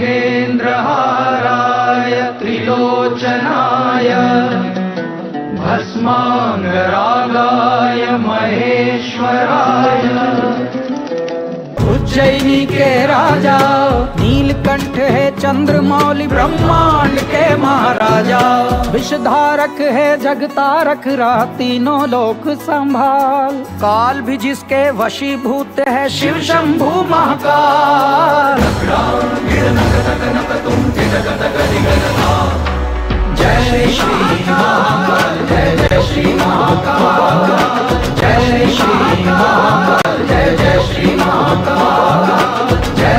केन्द्रहाराय त्रिलोचनाय भस्माङ्गाय महेश्वराय उज्जैनिके राजा बैठे है चंद्रमौली ब्रह्मांड के महाराजा विषधारक है जगतारक तीनों लोक संभाल काल भी जिसके वशीभूत है शिव शंभु महाकाल जय श्री श्री महाकाल जय जय श्री जय श्री श्री महाकाल जय जय श्री महाकाल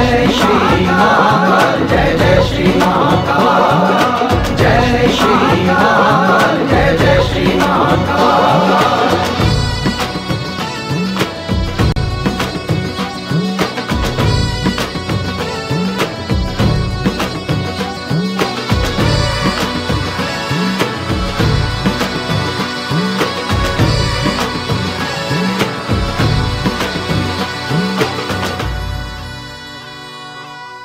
जय श्री महाकाल जय जय श्री जय जय श्री महाकाल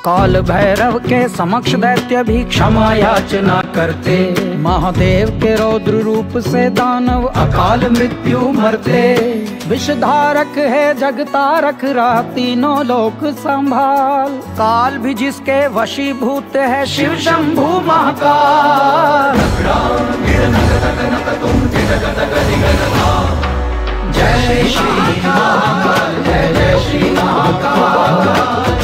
काल भैरव के समक्ष दैत्य भी क्षमा याचना करते महादेव के रौद्र रूप से दानव अकाल मृत्यु मरते विषधारक है जगतारक तीनों लोक संभाल काल भी जिसके वशीभूत है शिव शंभु महाकाल जय श्री महाकाल जय जय श्री महाकाल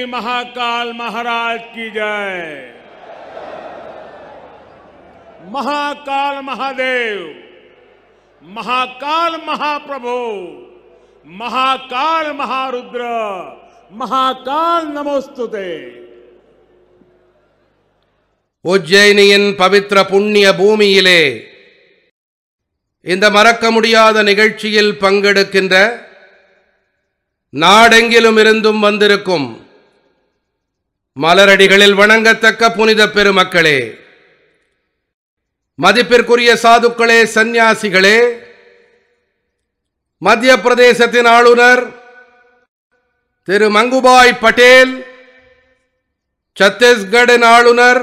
श्री महाकाल महाराज की जय महाकाल महादेव महाकाल महाप्रभु महाकाल महारुद्र महाकाल नमोस्तुते உஜ்ஜயினியின் பவித்திர புண்ணிய பூமியிலே இந்த மறக்க முடியாத நிகழ்ச்சியில் பங்கெடுக்கின்ற நாடெங்கிலும் இருந்தும் வந்திருக்கும் மலரடிகளில் வணங்கத்தக்க புனித பெருமக்களே மதிப்பிற்குரிய சாதுக்களே சந்நியாசிகளே மத்திய பிரதேசத்தின் ஆளுநர் திரு மங்குபாய் பட்டேல் சத்தீஸ்கடின் ஆளுநர்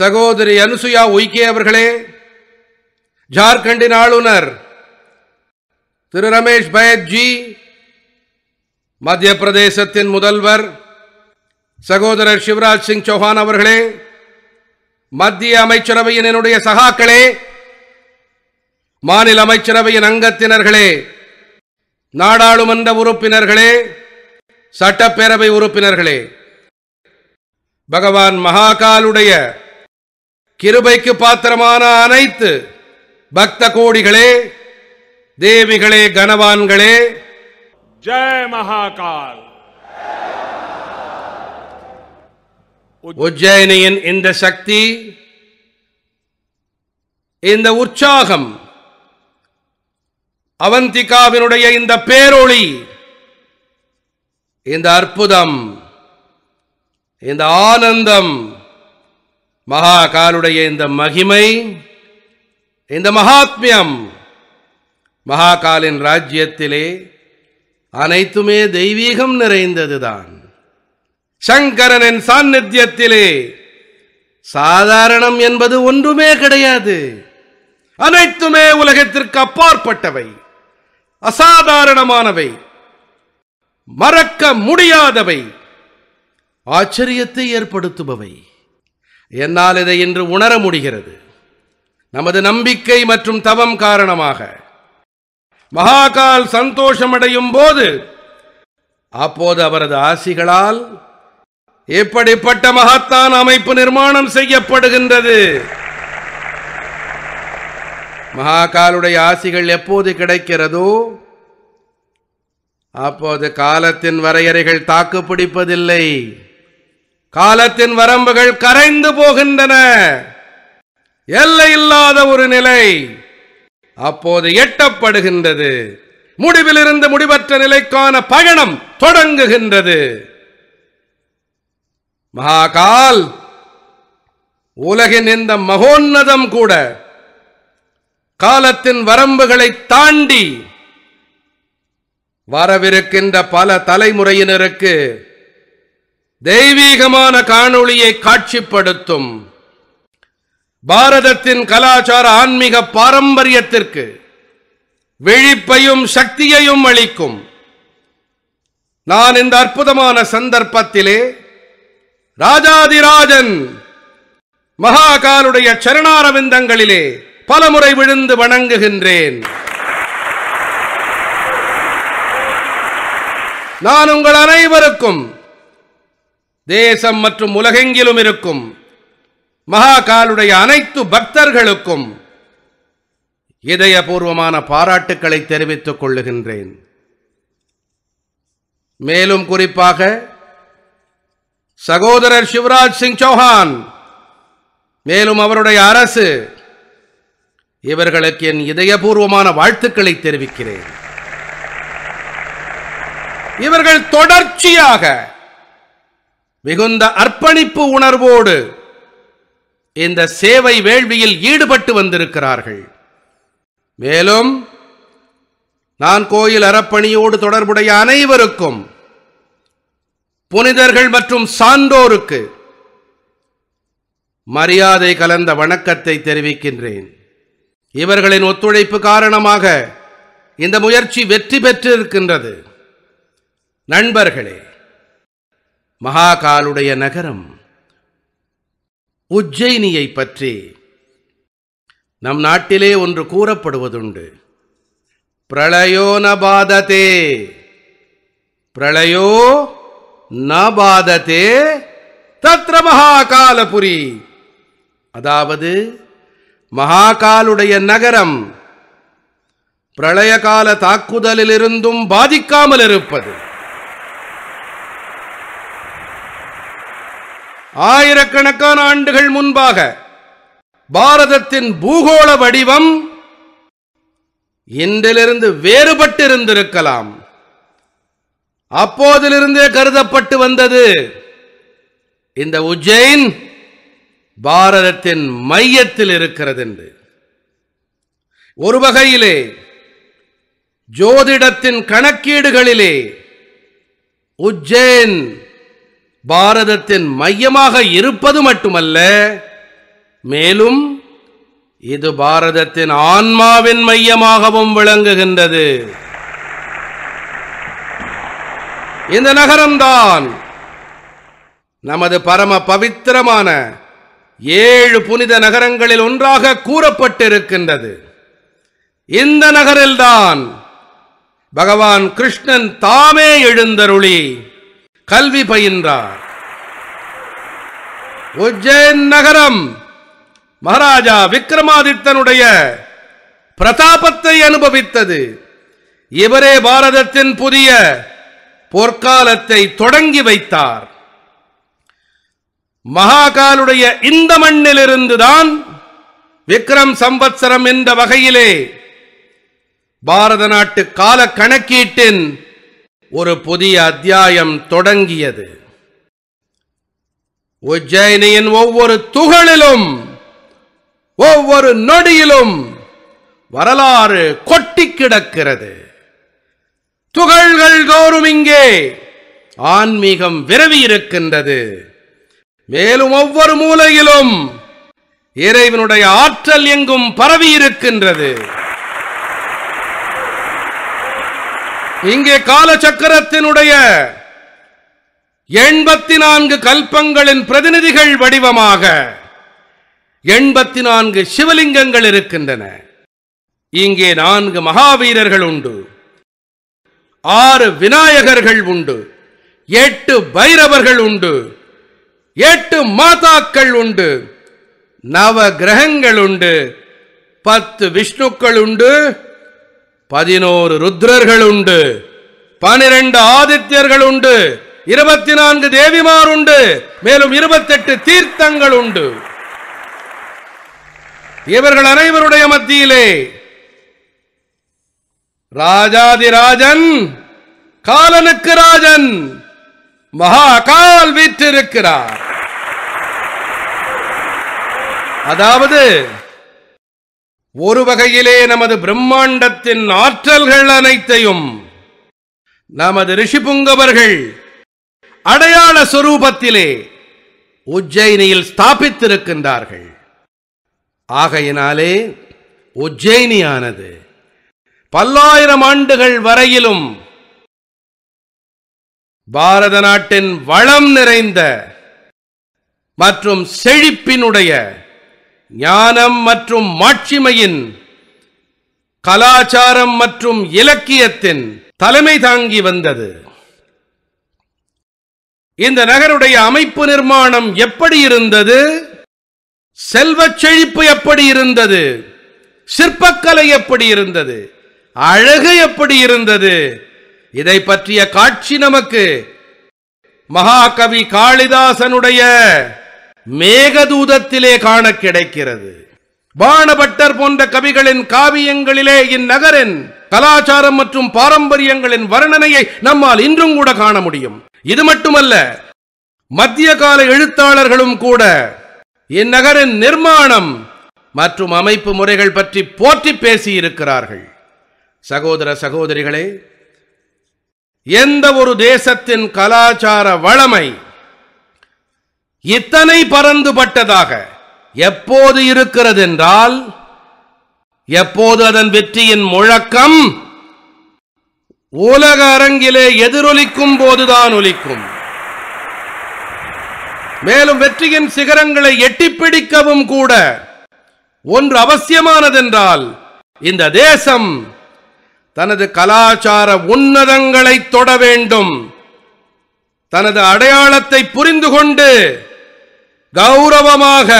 சகோதரி அனுசுயா உய்கே அவர்களே ஜார்க்கண்டின் ஆளுநர் திரு ரமேஷ் பயத்ஜி மத்திய பிரதேசத்தின் முதல்வர் சகோதரர் சிவராஜ் சிங் சௌஹான் அவர்களே மத்திய அமைச்சரவையின் என்னுடைய சகாக்களே மாநில அமைச்சரவையின் அங்கத்தினர்களே நாடாளுமன்ற உறுப்பினர்களே சட்டப்பேரவை உறுப்பினர்களே பகவான் மகாகாலுடைய கிருபைக்கு பாத்திரமான அனைத்து பக்த கோடிகளே தேவிகளே கனவான்களே ஜெய மகாகால் உஜ்ஜயினியின் இந்த சக்தி இந்த உற்சாகம் அவந்திகாவினுடைய இந்த பேரொளி இந்த அற்புதம் இந்த ஆனந்தம் மகாகாலுடைய இந்த மகிமை இந்த மகாத்மியம் மகாகாலின் ராஜ்யத்திலே அனைத்துமே தெய்வீகம் நிறைந்ததுதான் சங்கரனின் சாநித்தியத்திலே சாதாரணம் என்பது ஒன்றுமே கிடையாது அனைத்துமே உலகத்திற்கு அப்பாற்பட்டவை அசாதாரணமானவை மறக்க முடியாதவை ஆச்சரியத்தை ஏற்படுத்துபவை என்னால் இதை இன்று உணர முடிகிறது நமது நம்பிக்கை மற்றும் தவம் காரணமாக மகாகால் சந்தோஷமடையும் போது அப்போது அவரது ஆசிகளால் இப்படிப்பட்ட மகத்தான் அமைப்பு நிர்மாணம் செய்யப்படுகின்றது மகாகாலுடைய ஆசிகள் எப்போது கிடைக்கிறதோ அப்போது காலத்தின் வரையறைகள் தாக்கு பிடிப்பதில்லை காலத்தின் வரம்புகள் கரைந்து போகின்றன எல்லை இல்லாத ஒரு நிலை அப்போது எட்டப்படுகின்றது முடிவிலிருந்து முடிவற்ற நிலைக்கான பயணம் தொடங்குகின்றது மகாகால் உலகின் இந்த மகோன்னதம் கூட காலத்தின் வரம்புகளை தாண்டி வரவிருக்கின்ற பல தலைமுறையினருக்கு தெய்வீகமான காணொளியை காட்சிப்படுத்தும் பாரதத்தின் கலாச்சார ஆன்மீக பாரம்பரியத்திற்கு விழிப்பையும் சக்தியையும் அளிக்கும் நான் இந்த அற்புதமான சந்தர்ப்பத்திலே ராஜாதிராஜன் மகாகாலுடைய சரணாரவிந்தங்களிலே பலமுறை விழுந்து வணங்குகின்றேன் நான் உங்கள் அனைவருக்கும் தேசம் மற்றும் உலகெங்கிலும் இருக்கும் மகாகாலுடைய அனைத்து பக்தர்களுக்கும் இதயபூர்வமான பாராட்டுக்களை தெரிவித்துக் கொள்ளுகின்றேன் மேலும் குறிப்பாக சகோதரர் சிவராஜ் சிங் சௌஹான் மேலும் அவருடைய அரசு இவர்களுக்கு என் இதயபூர்வமான வாழ்த்துக்களை தெரிவிக்கிறேன் இவர்கள் தொடர்ச்சியாக மிகுந்த அர்ப்பணிப்பு உணர்வோடு இந்த சேவை வேள்வியில் ஈடுபட்டு வந்திருக்கிறார்கள் மேலும் நான் கோயில் அறப்பணியோடு தொடர்புடைய அனைவருக்கும் புனிதர்கள் மற்றும் சான்றோருக்கு மரியாதை கலந்த வணக்கத்தை தெரிவிக்கின்றேன் இவர்களின் ஒத்துழைப்பு காரணமாக இந்த முயற்சி வெற்றி பெற்றிருக்கின்றது நண்பர்களே மகாகாலுடைய நகரம் உஜ்ஜயினியை பற்றி நம் நாட்டிலே ஒன்று கூறப்படுவதுண்டு பிரளயோனபாததே பிரளயோ ந தத்ர மகாகாலபுரி அதாவது மகாகாலுடைய நகரம் பிரளய கால தாக்குதலிலிருந்தும் பாதிக்காமல் இருப்பது ஆயிரக்கணக்கான ஆண்டுகள் முன்பாக பாரதத்தின் பூகோள வடிவம் இன்றிலிருந்து வேறுபட்டிருந்திருக்கலாம் அப்போதிலிருந்தே கருதப்பட்டு வந்தது இந்த உஜ்ஜைன் பாரதத்தின் மையத்தில் இருக்கிறது என்று ஒரு வகையிலே ஜோதிடத்தின் கணக்கீடுகளிலே உஜ்ஜைன் பாரதத்தின் மையமாக இருப்பது மட்டுமல்ல மேலும் இது பாரதத்தின் ஆன்மாவின் மையமாகவும் விளங்குகின்றது இந்த நகரம்தான் நமது பரம பவித்திரமான ஏழு புனித நகரங்களில் ஒன்றாக கூறப்பட்டிருக்கின்றது இந்த நகரில்தான் பகவான் கிருஷ்ணன் தாமே எழுந்தருளி கல்வி பயின்றார் உஜ்ஜயன் நகரம் மகாராஜா விக்ரமாதித்தனுடைய பிரதாபத்தை அனுபவித்தது இவரே பாரதத்தின் புதிய போர்க்காலத்தை தொடங்கி வைத்தார் மகாகாலுடைய இந்த மண்ணிலிருந்துதான் விக்ரம் சம்பத்சரம் என்ற வகையிலே பாரத நாட்டு கால கணக்கீட்டின் ஒரு புதிய அத்தியாயம் தொடங்கியது உஜ்ஜயினியின் ஒவ்வொரு துகளிலும் ஒவ்வொரு நொடியிலும் வரலாறு கொட்டி கிடக்கிறது துகள்கள் தோறும் இங்கே ஆன்மீகம் விரவி இருக்கின்றது மேலும் ஒவ்வொரு மூலையிலும் இறைவனுடைய ஆற்றல் எங்கும் பரவி இருக்கின்றது இங்கே காலச்சக்கரத்தினுடைய எண்பத்தி நான்கு கல்பங்களின் பிரதிநிதிகள் வடிவமாக எண்பத்தி நான்கு சிவலிங்கங்கள் இருக்கின்றன இங்கே நான்கு மகாவீரர்கள் உண்டு ஆறு விநாயகர்கள் உண்டு எட்டு பைரவர்கள் உண்டு எட்டு மாதாக்கள் உண்டு நவ கிரகங்கள் உண்டு பத்து விஷ்ணுக்கள் உண்டு பதினோரு ருத்ரர்கள் உண்டு பனிரெண்டு ஆதித்யர்கள் உண்டு இருபத்தி நான்கு தேவிமார் உண்டு மேலும் இருபத்தெட்டு தீர்த்தங்கள் உண்டு இவர்கள் அனைவருடைய மத்தியிலே ராஜாதிராஜன் காலனுக்கு ராஜன் மகா அகால் வீற்றிருக்கிறார் அதாவது ஒரு வகையிலே நமது பிரம்மாண்டத்தின் ஆற்றல்கள் அனைத்தையும் நமது ரிஷிபுங்கவர்கள் அடையாள சுரூபத்திலே உஜ்ஜயினியில் ஸ்தாபித்திருக்கின்றார்கள் ஆகையினாலே உஜ்ஜயினியானது பல்லாயிரம் ஆண்டுகள் வரையிலும் பாரத நாட்டின் வளம் நிறைந்த மற்றும் செழிப்பினுடைய ஞானம் மற்றும் மாட்சிமையின் கலாச்சாரம் மற்றும் இலக்கியத்தின் தலைமை தாங்கி வந்தது இந்த நகருடைய அமைப்பு நிர்மாணம் எப்படி இருந்தது செல்வச் செழிப்பு எப்படி இருந்தது சிற்பக்கலை எப்படி இருந்தது அழகு எப்படி இருந்தது இதை பற்றிய காட்சி நமக்கு மகாகவி காளிதாசனுடைய மேகதூதத்திலே காண கிடைக்கிறது பானபட்டர் போன்ற கவிகளின் காவியங்களிலே இந்நகரின் கலாச்சாரம் மற்றும் பாரம்பரியங்களின் வர்ணனையை நம்மால் இன்றும் கூட காண முடியும் இது மட்டுமல்ல மத்திய கால எழுத்தாளர்களும் கூட இந்நகரின் நிர்மாணம் மற்றும் அமைப்பு முறைகள் பற்றி போற்றி பேசியிருக்கிறார்கள் சகோதர சகோதரிகளே எந்த ஒரு தேசத்தின் கலாச்சார வளமை இத்தனை பரந்துபட்டதாக எப்போது இருக்கிறது என்றால் எப்போது அதன் வெற்றியின் முழக்கம் உலக அரங்கிலே எதிரொலிக்கும் போதுதான் ஒலிக்கும் மேலும் வெற்றியின் சிகரங்களை எட்டிப்பிடிக்கவும் கூட ஒன்று அவசியமானதென்றால் இந்த தேசம் தனது கலாச்சார உன்னதங்களை தொட வேண்டும் தனது அடையாளத்தை புரிந்து கொண்டு கௌரவமாக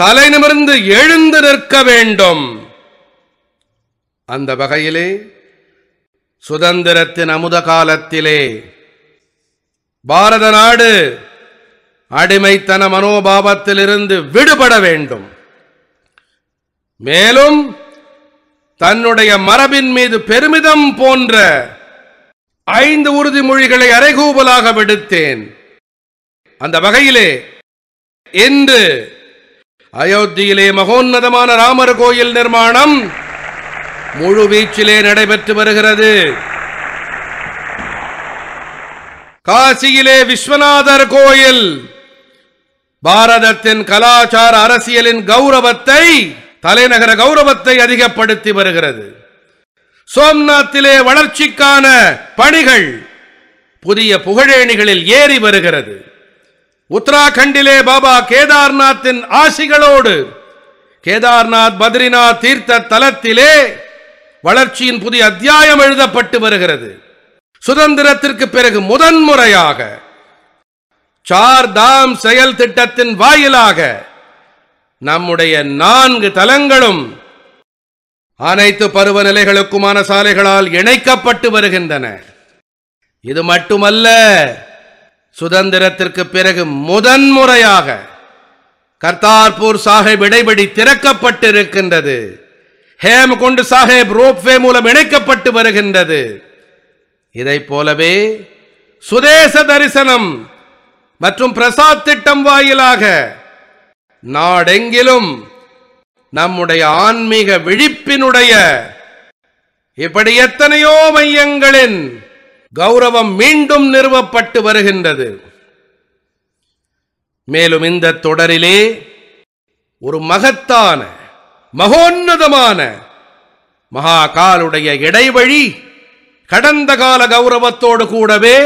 தலை நிமிர்ந்து எழுந்து நிற்க வேண்டும் அந்த வகையிலே சுதந்திரத்தின் அமுத காலத்திலே பாரத நாடு அடிமைத்தன மனோபாவத்திலிருந்து விடுபட வேண்டும் மேலும் தன்னுடைய மரபின் மீது பெருமிதம் போன்ற ஐந்து உறுதிமொழிகளை அரைகூபலாக விடுத்தேன் அந்த வகையிலே இன்று அயோத்தியிலே மகோன்னதமான ராமர் கோயில் நிர்மாணம் முழு வீச்சிலே நடைபெற்று வருகிறது காசியிலே விஸ்வநாதர் கோயில் பாரதத்தின் கலாச்சார அரசியலின் கௌரவத்தை தலைநகர கௌரவத்தை அதிகப்படுத்தி வருகிறது சோம்நாத்திலே வளர்ச்சிக்கான பணிகள் புதிய புகழேணிகளில் ஏறி வருகிறது உத்தராகண்டிலே பாபா கேதார்நாத்தின் ஆசிகளோடு கேதார்நாத் பத்ரிநாத் தீர்த்த தலத்திலே வளர்ச்சியின் புதிய அத்தியாயம் எழுதப்பட்டு வருகிறது சுதந்திரத்திற்கு பிறகு முதன்முறையாக சார் தாம் செயல் திட்டத்தின் வாயிலாக நம்முடைய நான்கு தலங்களும் அனைத்து பருவநிலைகளுக்குமான சாலைகளால் இணைக்கப்பட்டு வருகின்றன இது மட்டுமல்ல சுதந்திரத்திற்கு பிறகு முதன்முறையாக கர்த்தார்பூர் சாஹிப் இடைபடி திறக்கப்பட்டிருக்கின்றது கொண்டு சாஹேப் ரோப்வே மூலம் இணைக்கப்பட்டு வருகின்றது இதை போலவே சுதேச தரிசனம் மற்றும் பிரசாத் திட்டம் வாயிலாக நாடெங்கிலும் நம்முடைய ஆன்மீக விழிப்பினுடைய இப்படி எத்தனையோ மையங்களின் கௌரவம் மீண்டும் நிறுவப்பட்டு வருகின்றது மேலும் இந்த தொடரிலே ஒரு மகத்தான மகோன்னதமான மகாகாலுடைய இடைவழி கடந்த கால கௌரவத்தோடு கூடவே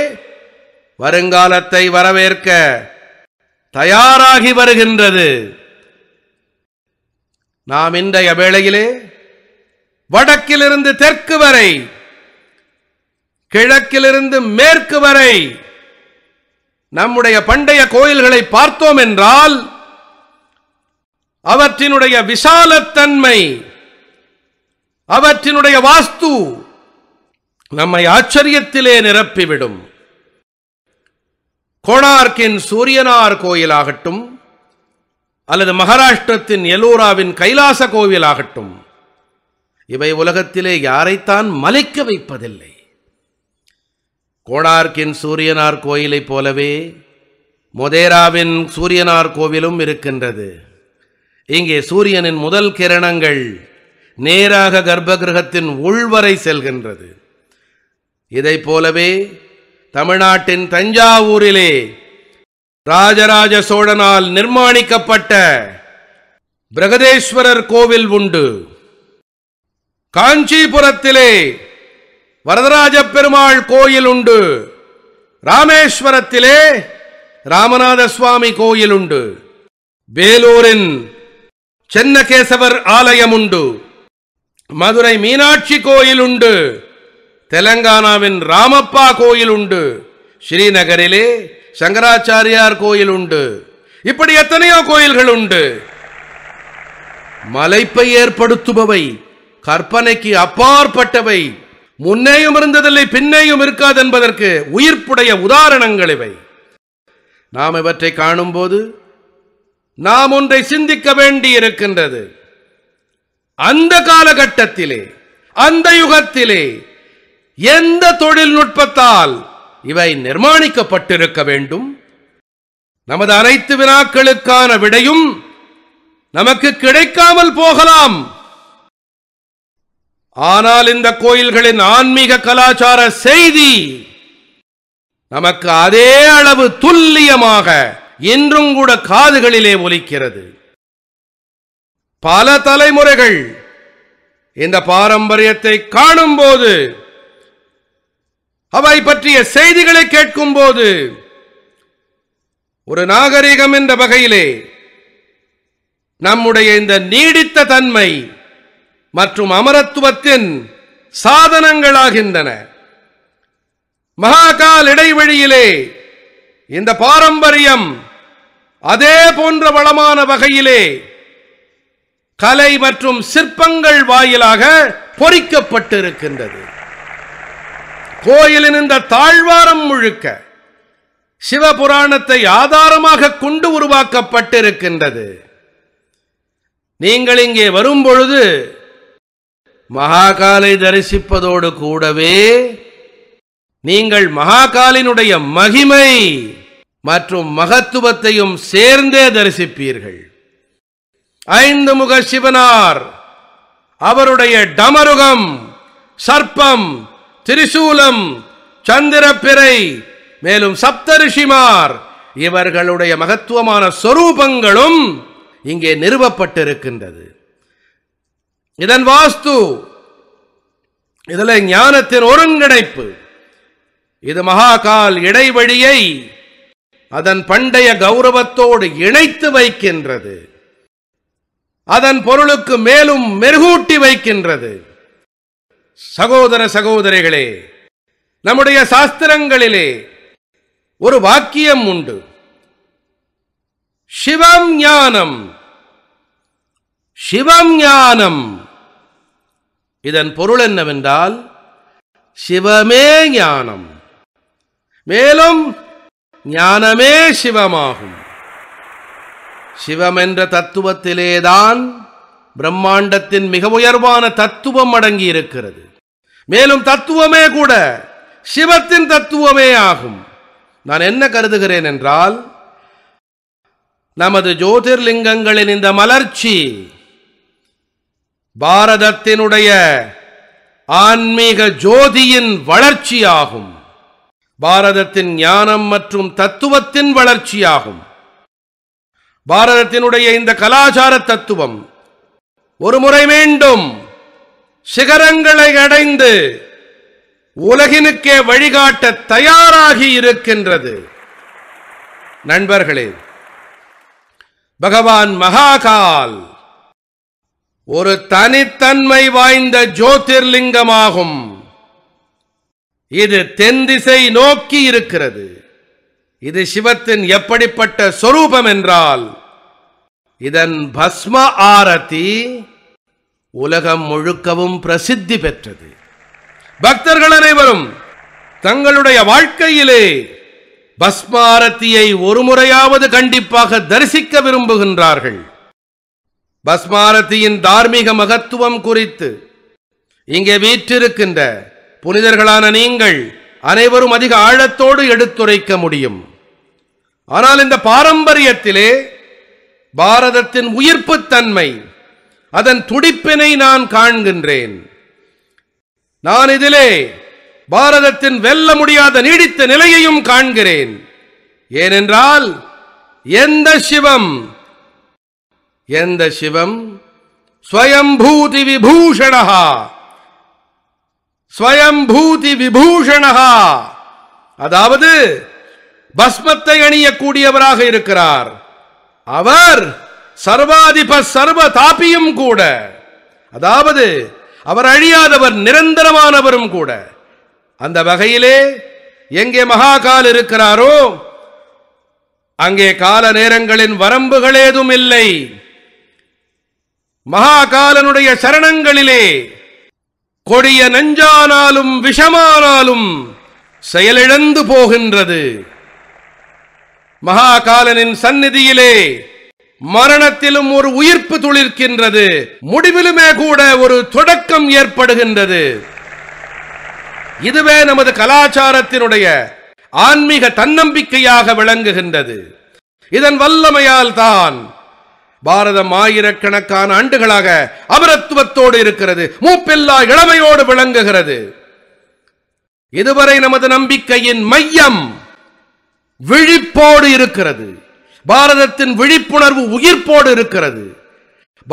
வருங்காலத்தை வரவேற்க தயாராகி வருகின்றது நாம் இன்றைய வேளையிலே வடக்கிலிருந்து தெற்கு வரை கிழக்கிலிருந்து மேற்கு வரை நம்முடைய பண்டைய கோயில்களை பார்த்தோம் என்றால் அவற்றினுடைய விசாலத்தன்மை அவற்றினுடைய வாஸ்து நம்மை ஆச்சரியத்திலே நிரப்பிவிடும் கோணார்க்கின் சூரியனார் கோயிலாகட்டும் அல்லது மகாராஷ்டிரத்தின் எலோராவின் கைலாச கோவிலாகட்டும் இவை உலகத்திலே யாரைத்தான் மலைக்க வைப்பதில்லை கோணார்க்கின் சூரியனார் கோயிலைப் போலவே மொதேராவின் சூரியனார் கோவிலும் இருக்கின்றது இங்கே சூரியனின் முதல் கிரணங்கள் நேராக கர்ப்பகிரகத்தின் உள்வரை செல்கின்றது இதைப் போலவே தமிழ்நாட்டின் தஞ்சாவூரிலே ராஜராஜ சோழனால் நிர்மாணிக்கப்பட்ட பிரகதேஸ்வரர் கோவில் உண்டு காஞ்சிபுரத்திலே வரதராஜ பெருமாள் கோயில் உண்டு ராமேஸ்வரத்திலே ராமநாத சுவாமி கோயில் உண்டு வேலூரின் சென்னகேசவர் ஆலயம் உண்டு மதுரை மீனாட்சி கோயில் உண்டு தெலங்கானாவின் ராமப்பா கோயில் உண்டு ஸ்ரீநகரிலே சங்கராச்சாரியார் கோயில் உண்டு இப்படி எத்தனையோ கோயில்கள் உண்டு மலைப்பை ஏற்படுத்துபவை கற்பனைக்கு அப்பாற்பட்டவை முன்னேயும் இருந்ததில்லை பின்னேயும் இருக்காது என்பதற்கு உயிர்ப்புடைய உதாரணங்கள் இவை நாம் இவற்றை காணும்போது நாம் ஒன்றை சிந்திக்க வேண்டி இருக்கின்றது அந்த காலகட்டத்திலே அந்த யுகத்திலே எந்த தொழில்நுட்பத்தால் இவை நிர்மாணிக்கப்பட்டிருக்க வேண்டும் நமது அனைத்து வினாக்களுக்கான விடையும் நமக்கு கிடைக்காமல் போகலாம் ஆனால் இந்த கோயில்களின் ஆன்மீக கலாச்சார செய்தி நமக்கு அதே அளவு துல்லியமாக இன்றும் கூட காதுகளிலே ஒலிக்கிறது பல தலைமுறைகள் இந்த பாரம்பரியத்தை காணும்போது அவை பற்றிய செய்திகளை கேட்கும் போது ஒரு நாகரிகம் என்ற வகையிலே நம்முடைய இந்த நீடித்த தன்மை மற்றும் அமரத்துவத்தின் சாதனங்களாகின்றன மகாகால் இடைவெளியிலே இந்த பாரம்பரியம் அதே போன்ற வளமான வகையிலே கலை மற்றும் சிற்பங்கள் வாயிலாக பொறிக்கப்பட்டிருக்கின்றது கோயிலின் இந்த தாழ்வாரம் முழுக்க சிவபுராணத்தை ஆதாரமாக கொண்டு உருவாக்கப்பட்டிருக்கின்றது நீங்கள் இங்கே வரும்பொழுது மகாகாலை தரிசிப்பதோடு கூடவே நீங்கள் மகாகாலினுடைய மகிமை மற்றும் மகத்துவத்தையும் சேர்ந்தே தரிசிப்பீர்கள் ஐந்து முக சிவனார் அவருடைய டமருகம் சர்ப்பம் திரிசூலம் சந்திரப்பிறை மேலும் சப்தரிஷிமார் இவர்களுடைய மகத்துவமான சொரூபங்களும் இங்கே நிறுவப்பட்டிருக்கின்றது இதன் வாஸ்து இதில் ஞானத்தின் ஒருங்கிணைப்பு இது மகாகால் இடைவெளியை அதன் பண்டைய கௌரவத்தோடு இணைத்து வைக்கின்றது அதன் பொருளுக்கு மேலும் மெருகூட்டி வைக்கின்றது சகோதர சகோதரிகளே நம்முடைய சாஸ்திரங்களிலே ஒரு வாக்கியம் உண்டு சிவம் ஞானம் சிவம் ஞானம் இதன் பொருள் என்னவென்றால் சிவமே ஞானம் மேலும் ஞானமே சிவமாகும் சிவம் என்ற தத்துவத்திலேதான் பிரம்மாண்டத்தின் மிக உயர்வான தத்துவம் அடங்கி இருக்கிறது மேலும் தத்துவமே கூட சிவத்தின் தத்துவமே ஆகும் நான் என்ன கருதுகிறேன் என்றால் நமது ஜோதிர்லிங்கங்களின் இந்த மலர்ச்சி பாரதத்தினுடைய ஆன்மீக ஜோதியின் வளர்ச்சியாகும் பாரதத்தின் ஞானம் மற்றும் தத்துவத்தின் வளர்ச்சியாகும் பாரதத்தினுடைய இந்த கலாச்சார தத்துவம் ஒரு முறை மீண்டும் சிகரங்களை அடைந்து உலகினுக்கே வழிகாட்ட தயாராகி இருக்கின்றது நண்பர்களே பகவான் மகாகால் ஒரு தனித்தன்மை வாய்ந்த ஜோதிர்லிங்கமாகும் இது தென் திசை நோக்கி இருக்கிறது இது சிவத்தின் எப்படிப்பட்ட சொரூபம் என்றால் இதன் பஸ்ம ஆரதி உலகம் முழுக்கவும் பிரசித்தி பெற்றது பக்தர்கள் அனைவரும் தங்களுடைய வாழ்க்கையிலே பஸ்மாரத்தியை ஒருமுறையாவது கண்டிப்பாக தரிசிக்க விரும்புகின்றார்கள் பஸ்மாரத்தியின் தார்மீக மகத்துவம் குறித்து இங்கே வீற்றிருக்கின்ற புனிதர்களான நீங்கள் அனைவரும் அதிக ஆழத்தோடு எடுத்துரைக்க முடியும் ஆனால் இந்த பாரம்பரியத்திலே பாரதத்தின் உயிர்ப்புத்தன்மை அதன் துடிப்பினை நான் காண்கின்றேன் நான் இதிலே பாரதத்தின் வெல்ல முடியாத நீடித்த நிலையையும் காண்கிறேன் ஏனென்றால் எந்த சிவம் எந்த சிவம் ஸ்வயம்பூதி விபூஷணா ஸ்வயம்பூதி விபூஷணா அதாவது பஸ்மத்தை அணியக்கூடியவராக இருக்கிறார் அவர் சர்வாதிப சர்வ தாபியும் கூட அதாவது அவர் அழியாதவர் நிரந்தரமானவரும் கூட அந்த வகையிலே எங்கே மகாகால் இருக்கிறாரோ அங்கே கால நேரங்களின் வரம்புகள் ஏதும் இல்லை மகாகாலனுடைய சரணங்களிலே கொடிய நஞ்சானாலும் விஷமானாலும் செயலிழந்து போகின்றது மகாகாலனின் சந்நிதியிலே மரணத்திலும் ஒரு உயிர்ப்பு துளிர்க்கின்றது முடிவிலுமே கூட ஒரு தொடக்கம் ஏற்படுகின்றது இதுவே நமது கலாச்சாரத்தினுடைய ஆன்மீக தன்னம்பிக்கையாக விளங்குகின்றது இதன் வல்லமையால் தான் பாரதம் ஆயிரக்கணக்கான ஆண்டுகளாக அமரத்துவத்தோடு இருக்கிறது மூப்பெல்லா இளமையோடு விளங்குகிறது இதுவரை நமது நம்பிக்கையின் மையம் விழிப்போடு இருக்கிறது பாரதத்தின் விழிப்புணர்வு உயிர்ப்போடு இருக்கிறது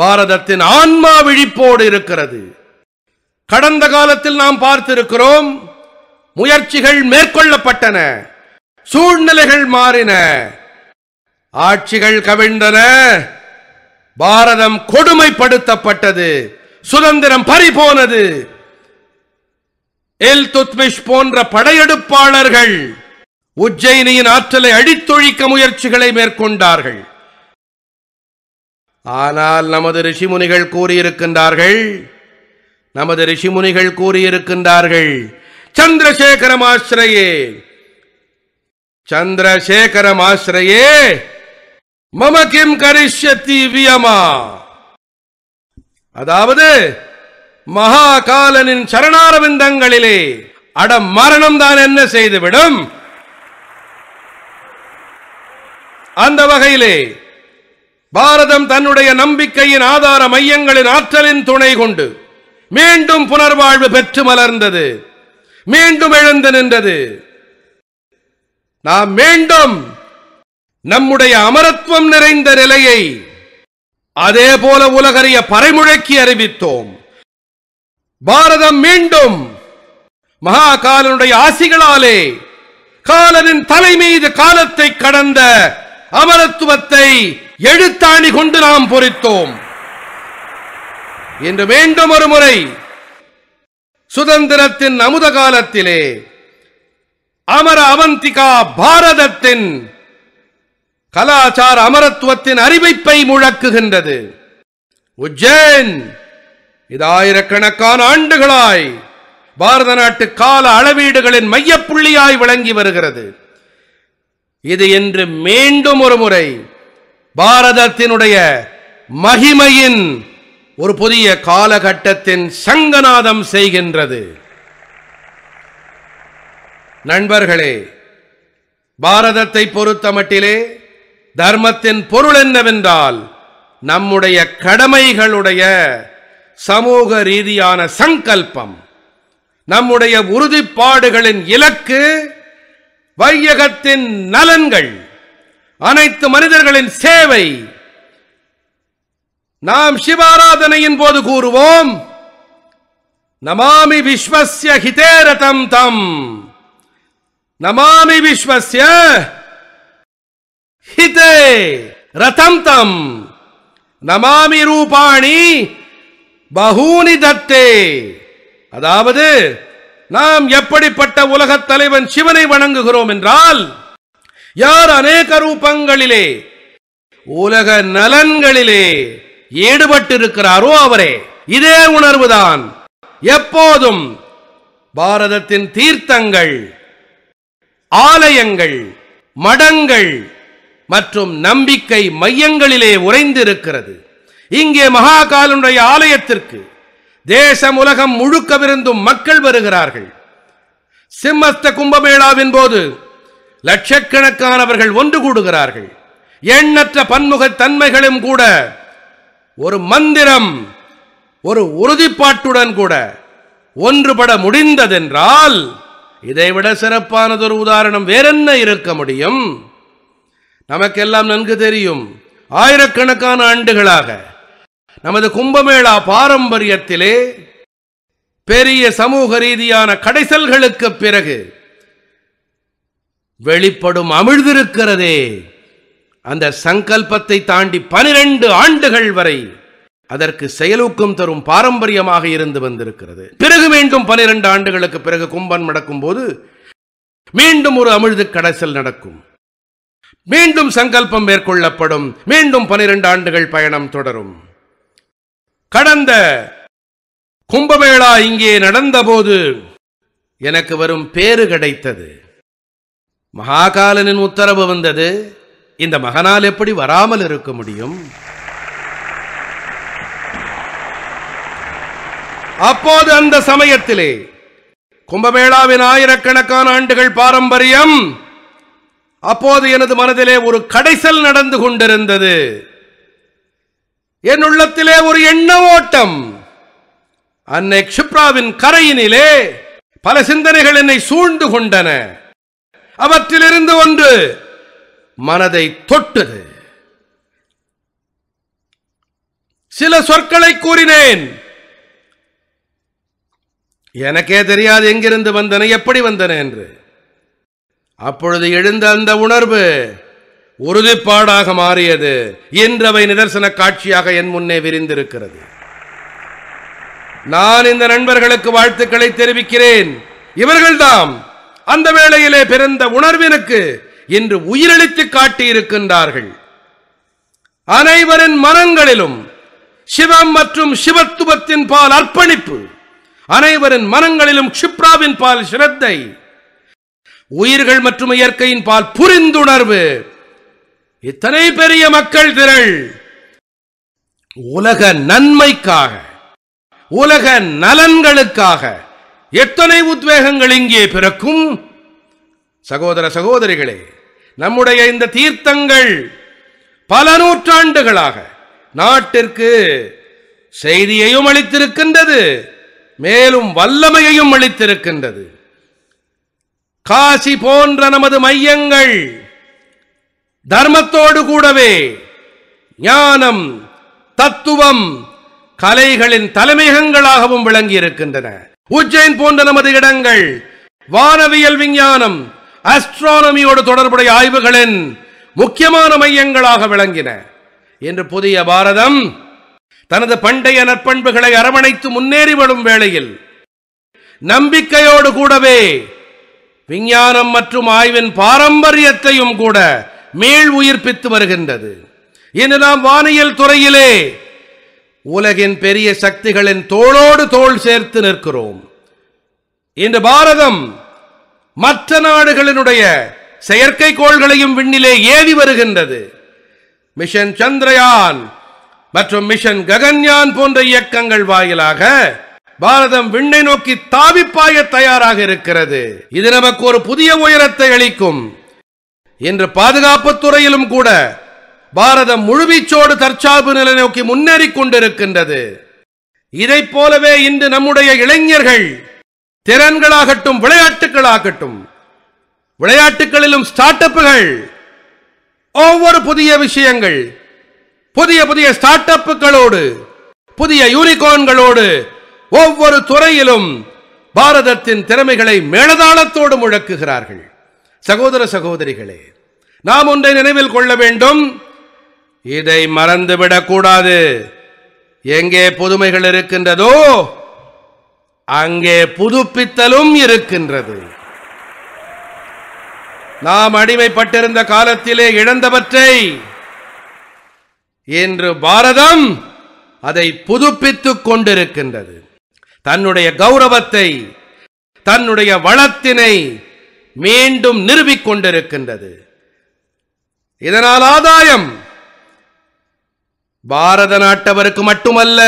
பாரதத்தின் ஆன்மா விழிப்போடு இருக்கிறது கடந்த காலத்தில் நாம் பார்த்திருக்கிறோம் முயற்சிகள் மேற்கொள்ளப்பட்டன சூழ்நிலைகள் மாறின ஆட்சிகள் கவிழ்ந்தன பாரதம் கொடுமைப்படுத்தப்பட்டது சுதந்திரம் பறிபோனது எல் துத்மிஷ் போன்ற படையெடுப்பாளர்கள் உஜ்ஜயினியின் ஆற்றலை அழித்தொழிக்க முயற்சிகளை மேற்கொண்டார்கள் ஆனால் நமது ரிஷிமுனிகள் கூறியிருக்கின்றார்கள் நமது ரிஷிமுனிகள் கூறியிருக்கின்றார்கள் சந்திரசேகரம் ஆசிரியே சந்திரசேகரம் மம கிம் கரிஷத்தி வியமா அதாவது மகாகாலனின் சரணாரவிந்தங்களிலே அட மரணம் தான் என்ன செய்துவிடும் அந்த வகையிலே பாரதம் தன்னுடைய நம்பிக்கையின் ஆதார மையங்களின் ஆற்றலின் துணை கொண்டு மீண்டும் புனர்வாழ்வு பெற்று மலர்ந்தது மீண்டும் எழுந்து நின்றது நாம் மீண்டும் நம்முடைய அமரத்துவம் நிறைந்த நிலையை அதே போல உலகறிய பறைமுழக்கி அறிவித்தோம் பாரதம் மீண்டும் மகாகாலனுடைய ஆசிகளாலே காலனின் தலைமீது காலத்தை கடந்த அமரத்துவத்தை எழுத்தாணி கொண்டு நாம் பொறித்தோம் என்று மீண்டும் ஒரு முறை சுதந்திரத்தின் அமுத காலத்திலே அமர அவந்திகா பாரதத்தின் கலாச்சார அமரத்துவத்தின் அறிவிப்பை முழக்குகின்றது உஜ்ஜைன் இது ஆயிரக்கணக்கான ஆண்டுகளாய் பாரத நாட்டு கால அளவீடுகளின் மையப்புள்ளியாய் விளங்கி வருகிறது இது என்று மீண்டும் ஒரு முறை பாரதத்தினுடைய மகிமையின் ஒரு புதிய காலகட்டத்தின் சங்கநாதம் செய்கின்றது நண்பர்களே பாரதத்தை பொறுத்த மட்டிலே தர்மத்தின் பொருள் என்னவென்றால் நம்முடைய கடமைகளுடைய சமூக ரீதியான சங்கல்பம் நம்முடைய உறுதிப்பாடுகளின் இலக்கு வையகத்தின் நலன்கள் அனைத்து மனிதர்களின் சேவை நாம் சிவாராதனையின் போது கூறுவோம் நமாமி விஸ்வசிய ஹிதேரதம் தம் நமாமி விஸ்வசிய ஹிதே ரதம் தம் நமாமி ரூபாணி பகூனி தத்தே அதாவது நாம் எப்படிப்பட்ட உலகத் தலைவன் சிவனை வணங்குகிறோம் என்றால் யார் அநேக ரூபங்களிலே உலக நலன்களிலே ஈடுபட்டிருக்கிறாரோ அவரே இதே உணர்வுதான் எப்போதும் பாரதத்தின் தீர்த்தங்கள் ஆலயங்கள் மடங்கள் மற்றும் நம்பிக்கை மையங்களிலே உறைந்திருக்கிறது இங்கே மகாகாலனுடைய ஆலயத்திற்கு தேசம் உலகம் முழுக்கவிருந்தும் மக்கள் வருகிறார்கள் சிம்மஸ்த கும்பமேளாவின் போது லட்சக்கணக்கானவர்கள் ஒன்று கூடுகிறார்கள் எண்ணற்ற பன்முக தன்மைகளும் கூட ஒரு மந்திரம் ஒரு உறுதிப்பாட்டுடன் கூட ஒன்றுபட முடிந்ததென்றால் இதைவிட சிறப்பானதொரு உதாரணம் வேறென்ன இருக்க முடியும் நமக்கெல்லாம் நன்கு தெரியும் ஆயிரக்கணக்கான ஆண்டுகளாக நமது கும்பமேளா பாரம்பரியத்திலே பெரிய சமூக ரீதியான கடைசல்களுக்கு பிறகு வெளிப்படும் அமிழ்ந்திருக்கிறதே அந்த சங்கல்பத்தை தாண்டி பனிரெண்டு ஆண்டுகள் வரை அதற்கு செயலூக்கம் தரும் பாரம்பரியமாக இருந்து வந்திருக்கிறது பிறகு மீண்டும் பனிரெண்டு ஆண்டுகளுக்கு பிறகு கும்பன் நடக்கும் போது மீண்டும் ஒரு அமிழ்து கடைசல் நடக்கும் மீண்டும் சங்கல்பம் மேற்கொள்ளப்படும் மீண்டும் பனிரெண்டு ஆண்டுகள் பயணம் தொடரும் கடந்த கும்பமேளா இங்கே நடந்தபோது எனக்கு வரும் பேறு கிடைத்தது மகாகாலனின் உத்தரவு வந்தது இந்த மகனால் எப்படி வராமல் இருக்க முடியும் அப்போது அந்த சமயத்திலே கும்பமேளாவின் ஆயிரக்கணக்கான ஆண்டுகள் பாரம்பரியம் அப்போது எனது மனதிலே ஒரு கடைசல் நடந்து கொண்டிருந்தது என் உள்ளத்திலே ஒரு எண்ண ஓட்டம் அன்னை க்ஷிப்ராவின் கரையினிலே பல சிந்தனைகள் என்னை சூழ்ந்து கொண்டன அவற்றிலிருந்து ஒன்று மனதை தொட்டது சில சொற்களை கூறினேன் எனக்கே தெரியாது எங்கிருந்து வந்தன எப்படி வந்தன என்று அப்பொழுது எழுந்த அந்த உணர்வு உறுதிப்பாடாக மாறியது என்றவை நிதர்சன காட்சியாக என் முன்னே விரிந்திருக்கிறது நான் இந்த நண்பர்களுக்கு வாழ்த்துக்களை தெரிவிக்கிறேன் இவர்கள்தாம் அந்த வேளையிலே பிறந்த உணர்வினுக்கு இன்று உயிரளித்து காட்டியிருக்கின்றார்கள் அனைவரின் மனங்களிலும் சிவம் மற்றும் சிவத்துவத்தின் பால் அர்ப்பணிப்பு அனைவரின் மனங்களிலும் க்ஷிப்ராவின் பால் சிரத்தை உயிர்கள் மற்றும் இயற்கையின் பால் புரிந்துணர்வு இத்தனை பெரிய மக்கள் திரள் உலக நன்மைக்காக உலக நலன்களுக்காக எத்தனை உத்வேகங்கள் இங்கே பிறக்கும் சகோதர சகோதரிகளே நம்முடைய இந்த தீர்த்தங்கள் பல நூற்றாண்டுகளாக நாட்டிற்கு செய்தியையும் அளித்திருக்கின்றது மேலும் வல்லமையையும் அளித்திருக்கின்றது காசி போன்ற நமது மையங்கள் தர்மத்தோடு கூடவே ஞானம் தத்துவம் கலைகளின் தலைமையகங்களாகவும் விளங்கி இருக்கின்றன உஜ்ஜைன் போன்ற நமது இடங்கள் வானவியல் விஞ்ஞானம் அஸ்ட்ரானமியோடு தொடர்புடைய ஆய்வுகளின் முக்கியமான மையங்களாக விளங்கின என்று புதிய பாரதம் தனது பண்டைய நற்பண்புகளை அரவணைத்து முன்னேறி வரும் வேளையில் நம்பிக்கையோடு கூடவே விஞ்ஞானம் மற்றும் ஆய்வின் பாரம்பரியத்தையும் கூட மேல் உயிர்ப்பித்து வருகின்றது இன்று நாம் வானியல் துறையிலே உலகின் பெரிய சக்திகளின் தோளோடு தோல் சேர்த்து நிற்கிறோம் இன்று பாரதம் மற்ற நாடுகளினுடைய செயற்கைக்கோள்களையும் விண்ணிலே ஏவி வருகின்றது மிஷன் சந்திரயான் மற்றும் மிஷன் ககன்யான் போன்ற இயக்கங்கள் வாயிலாக பாரதம் விண்ணை நோக்கி தாவிப்பாய தயாராக இருக்கிறது இது நமக்கு ஒரு புதிய உயரத்தை அளிக்கும் இன்று பாதுகாப்பு துறையிலும் கூட பாரதம் முழுவீச்சோடு தற்சார்பு நிலை நோக்கி முன்னேறி கொண்டிருக்கின்றது இதை போலவே இன்று நம்முடைய இளைஞர்கள் திறன்களாகட்டும் விளையாட்டுகளாகட்டும் விளையாட்டுகளிலும் ஸ்டார்ட் அப்புகள் ஒவ்வொரு புதிய விஷயங்கள் புதிய புதிய ஸ்டார்ட் அப்புகளோடு புதிய யூனிகோன்களோடு ஒவ்வொரு துறையிலும் பாரதத்தின் திறமைகளை மேலதாளத்தோடு முழக்குகிறார்கள் சகோதர சகோதரிகளே நாம் ஒன்றை நினைவில் கொள்ள வேண்டும் இதை கூடாது எங்கே புதுமைகள் இருக்கின்றதோ அங்கே புதுப்பித்தலும் இருக்கின்றது நாம் அடிமைப்பட்டிருந்த காலத்திலே இழந்தவற்றை இன்று பாரதம் அதை புதுப்பித்துக் கொண்டிருக்கின்றது தன்னுடைய கௌரவத்தை தன்னுடைய வளத்தினை மீண்டும் நிறுவிக்கொண்டிருக்கின்றது இதனால் ஆதாயம் பாரத நாட்டவருக்கு மட்டுமல்ல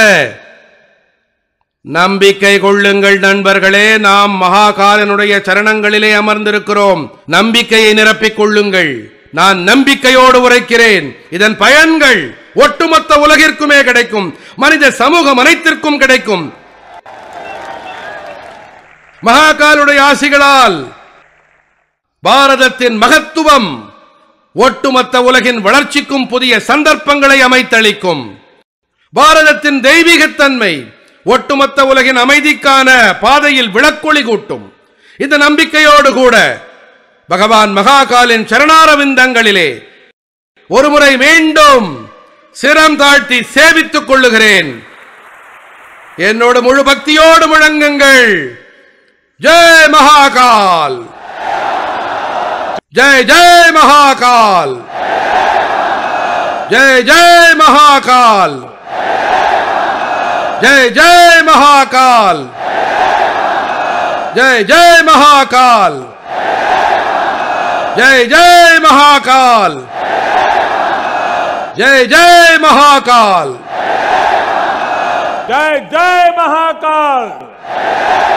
நம்பிக்கை கொள்ளுங்கள் நண்பர்களே நாம் மகாகாலனுடைய சரணங்களிலே அமர்ந்திருக்கிறோம் நம்பிக்கையை நிரப்பிக் கொள்ளுங்கள் நான் நம்பிக்கையோடு உரைக்கிறேன் இதன் பயன்கள் ஒட்டுமொத்த உலகிற்குமே கிடைக்கும் மனித சமூகம் அனைத்திற்கும் கிடைக்கும் மகாகாலுடைய ஆசிகளால் பாரதத்தின் மகத்துவம் ஒட்டுமொத்த உலகின் வளர்ச்சிக்கும் புதிய சந்தர்ப்பங்களை அமைத்தளிக்கும் பாரதத்தின் தெய்வீகத்தன்மை ஒட்டுமொத்த உலகின் அமைதிக்கான பாதையில் விளக்கொளி கூட்டும் இந்த நம்பிக்கையோடு கூட பகவான் மகாகாலின் சரணாரவிந்தங்களிலே ஒருமுறை மீண்டும் சிரம் தாழ்த்தி சேவித்துக் கொள்ளுகிறேன் என்னோடு முழு பக்தியோடு முழங்குங்கள் ஜெய் மகாகால் जय जय महाकाल जय जय महाकाल जय जय महाकाल जय जय महाकाल जय जय महाकाल जय जय महाकाल जय जय महाकाल